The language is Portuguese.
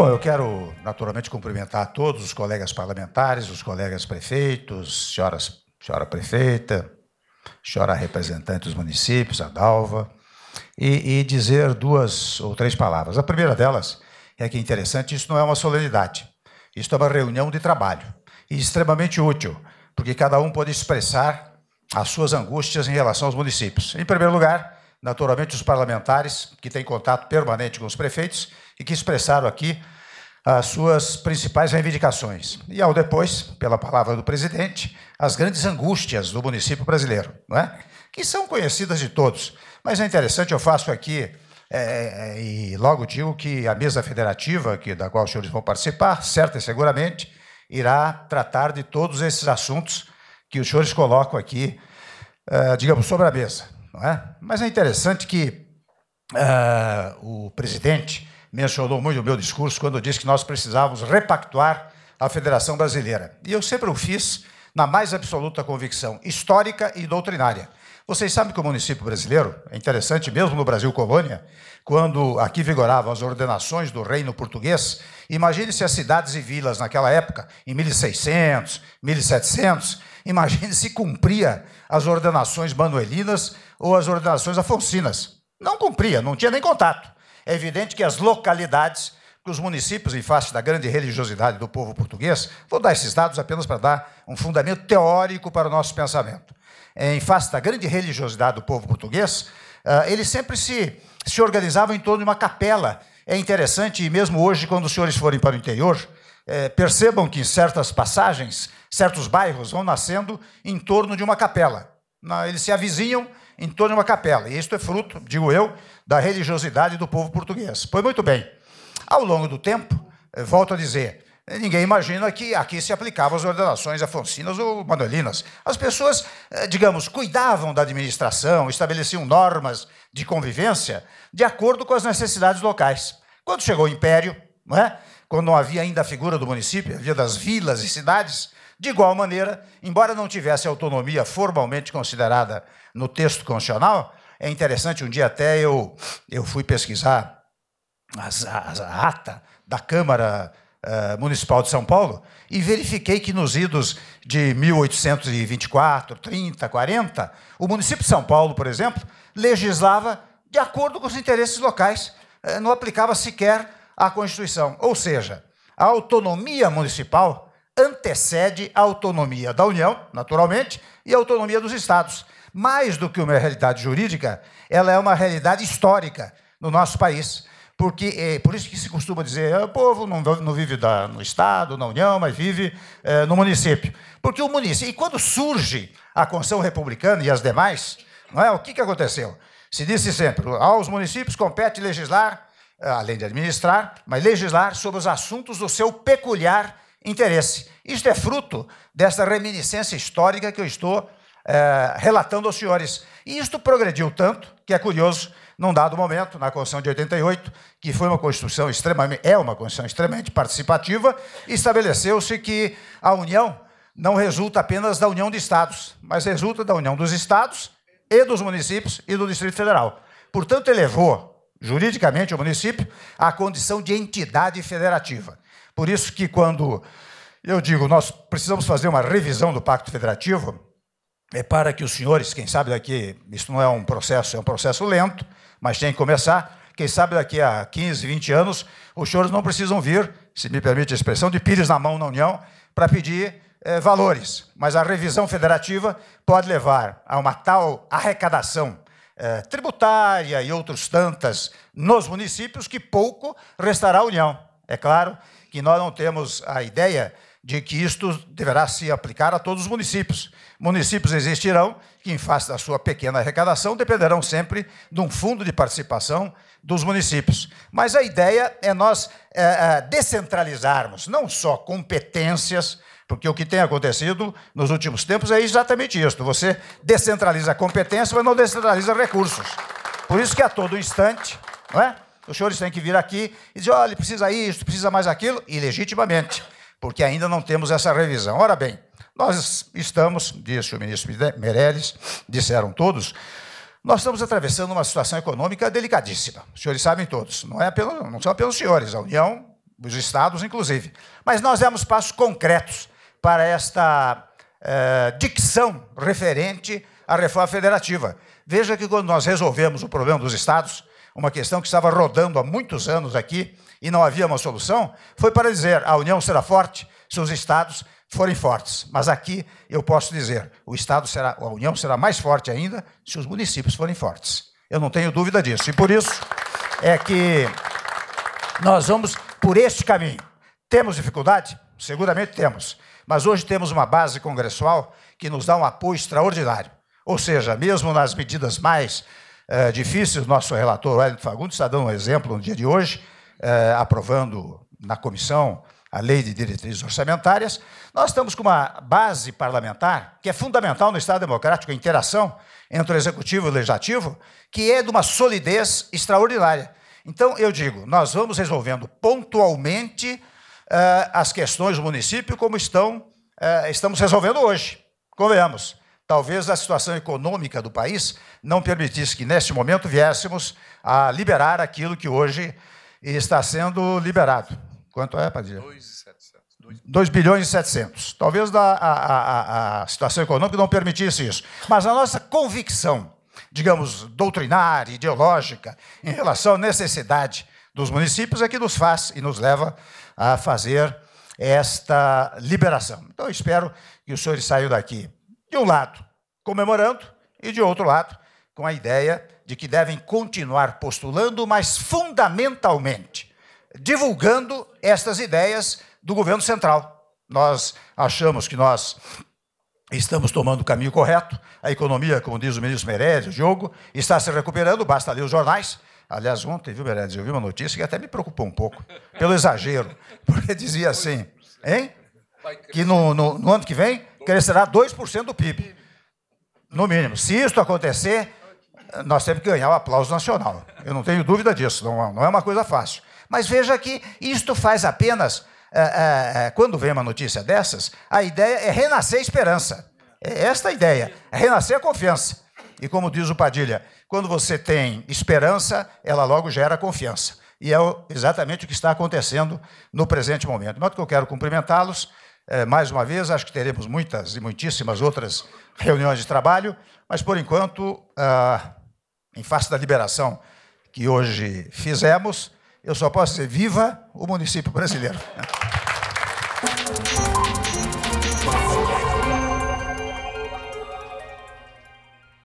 Bom, eu quero naturalmente cumprimentar todos os colegas parlamentares, os colegas prefeitos, senhoras, senhora prefeita, senhora representante dos municípios, a Dalva, e, e dizer duas ou três palavras. A primeira delas é que é interessante, isso não é uma solenidade, isso é uma reunião de trabalho e extremamente útil, porque cada um pode expressar as suas angústias em relação aos municípios. Em primeiro lugar, naturalmente os parlamentares, que têm contato permanente com os prefeitos e que expressaram aqui as suas principais reivindicações. E ao depois, pela palavra do presidente, as grandes angústias do município brasileiro, não é? que são conhecidas de todos. Mas é interessante, eu faço aqui, é, é, é e logo digo que a mesa federativa, que, da qual os senhores vão participar, certa e seguramente, irá tratar de todos esses assuntos que os senhores colocam aqui, é, digamos, sobre a mesa não é? Mas é interessante que uh, o presidente mencionou muito o meu discurso quando disse que nós precisávamos repactuar a Federação Brasileira. E eu sempre o fiz na mais absoluta convicção histórica e doutrinária. Vocês sabem que o município brasileiro, é interessante mesmo no Brasil colônia, quando aqui vigoravam as ordenações do reino português, imagine se as cidades e vilas naquela época, em 1600, 1700, Imagine se cumpria as ordenações manuelinas ou as ordenações afonsinas. Não cumpria, não tinha nem contato. É evidente que as localidades, que os municípios, em face da grande religiosidade do povo português, vou dar esses dados apenas para dar um fundamento teórico para o nosso pensamento. Em face da grande religiosidade do povo português, ah, eles sempre se, se organizavam em torno de uma capela. É interessante, e mesmo hoje, quando os senhores forem para o interior, eh, percebam que em certas passagens certos bairros vão nascendo em torno de uma capela. Eles se avizinham em torno de uma capela. E isto é fruto, digo eu, da religiosidade do povo português. Pois muito bem, ao longo do tempo, eh, volto a dizer, eh, ninguém imagina que aqui se aplicavam as ordenações afonsinas ou manuelinas. As pessoas, eh, digamos, cuidavam da administração, estabeleciam normas de convivência de acordo com as necessidades locais. Quando chegou o Império, não é? quando não havia ainda a figura do município, havia das vilas e cidades, de igual maneira, embora não tivesse autonomia formalmente considerada no texto constitucional, é interessante, um dia até eu, eu fui pesquisar as, as, a ata da Câmara uh, Municipal de São Paulo e verifiquei que nos idos de 1824, 30, 40, o município de São Paulo, por exemplo, legislava de acordo com os interesses locais, eh, não aplicava sequer a Constituição. Ou seja, a autonomia municipal antecede a autonomia da União, naturalmente, e a autonomia dos Estados. Mais do que uma realidade jurídica, ela é uma realidade histórica no nosso país. Porque é, por isso que se costuma dizer, ah, o povo não, não vive da, no Estado, na União, mas vive é, no município. Porque o município. E quando surge a Constituição Republicana e as demais, não é? o que, que aconteceu? Se disse sempre: aos municípios compete legislar, além de administrar, mas legislar sobre os assuntos do seu peculiar interesse. Isto é fruto dessa reminiscência histórica que eu estou é, relatando aos senhores. E isto progrediu tanto, que é curioso, num dado momento, na Constituição de 88, que foi uma Constituição extremamente, é uma Constituição extremamente participativa, estabeleceu-se que a União não resulta apenas da União de Estados, mas resulta da União dos Estados e dos municípios e do Distrito Federal. Portanto, elevou juridicamente, o município, a condição de entidade federativa. Por isso que quando eu digo nós precisamos fazer uma revisão do Pacto Federativo, é para que os senhores, quem sabe daqui, isso não é um processo, é um processo lento, mas tem que começar, quem sabe daqui a 15, 20 anos, os senhores não precisam vir, se me permite a expressão, de pires na mão na União para pedir é, valores. Mas a revisão federativa pode levar a uma tal arrecadação é, tributária e outros tantas nos municípios, que pouco restará à União. É claro que nós não temos a ideia de que isto deverá se aplicar a todos os municípios. Municípios existirão que, em face da sua pequena arrecadação, dependerão sempre de um fundo de participação dos municípios. Mas a ideia é nós é, é, descentralizarmos não só competências porque o que tem acontecido nos últimos tempos é exatamente isso. Você descentraliza a competência, mas não descentraliza recursos. Por isso que a todo instante, não é? Os senhores têm que vir aqui e dizer, olha, precisa isso, precisa mais aquilo, ilegitimamente, porque ainda não temos essa revisão. Ora bem, nós estamos, disse o ministro Meirelles, disseram todos, nós estamos atravessando uma situação econômica delicadíssima. Os senhores sabem todos, não, é apenas, não são apenas os senhores, a União, os estados, inclusive. Mas nós demos passos concretos para esta eh, dicção referente à reforma federativa. Veja que quando nós resolvemos o problema dos estados, uma questão que estava rodando há muitos anos aqui e não havia uma solução, foi para dizer a União será forte se os estados forem fortes. Mas aqui eu posso dizer, o estado será, a União será mais forte ainda se os municípios forem fortes. Eu não tenho dúvida disso. E por isso é que nós vamos por este caminho. Temos dificuldade? Seguramente temos. Mas hoje temos uma base congressual que nos dá um apoio extraordinário. Ou seja, mesmo nas medidas mais uh, difíceis, nosso relator Wellington Fagundes está dando um exemplo no dia de hoje, uh, aprovando na comissão a lei de diretrizes orçamentárias, nós estamos com uma base parlamentar que é fundamental no Estado Democrático, a interação entre o Executivo e o Legislativo, que é de uma solidez extraordinária. Então, eu digo, nós vamos resolvendo pontualmente eh, as questões do município como estão, eh, estamos resolvendo hoje. Convenhamos. Talvez a situação econômica do país não permitisse que, neste momento, viéssemos a liberar aquilo que hoje está sendo liberado. Quanto é, Padilha? 2,700. 2 bilhões e 700. Talvez a, a, a, a situação econômica não permitisse isso. Mas a nossa convicção digamos, doutrinária, ideológica, em relação à necessidade dos municípios é que nos faz e nos leva a fazer esta liberação. Então, espero que os senhores saiam daqui, de um lado, comemorando, e de outro lado, com a ideia de que devem continuar postulando, mas fundamentalmente divulgando estas ideias do governo central. Nós achamos que nós estamos tomando o caminho correto. A economia, como diz o ministro Meirelles, o Diogo, está se recuperando, basta ler os jornais. Aliás, ontem, viu, Meirelles, eu vi uma notícia que até me preocupou um pouco, pelo exagero, porque dizia assim, hein? Que no, no, no ano que vem crescerá 2% do PIB, no mínimo. Se isso acontecer, nós temos que ganhar o aplauso nacional. Eu não tenho dúvida disso, não, não é uma coisa fácil. Mas veja que isto faz apenas, eh, eh, eh, quando vem uma notícia dessas, a ideia é renascer a esperança. É esta a ideia, é renascer a confiança. E como diz o Padilha, quando você tem esperança, ela logo gera confiança. E é exatamente o que está acontecendo no presente momento. De modo que eu quero cumprimentá-los é, mais uma vez. Acho que teremos muitas e muitíssimas outras reuniões de trabalho, mas por enquanto, ah, em face da liberação que hoje fizemos, eu só posso dizer: viva o município brasileiro!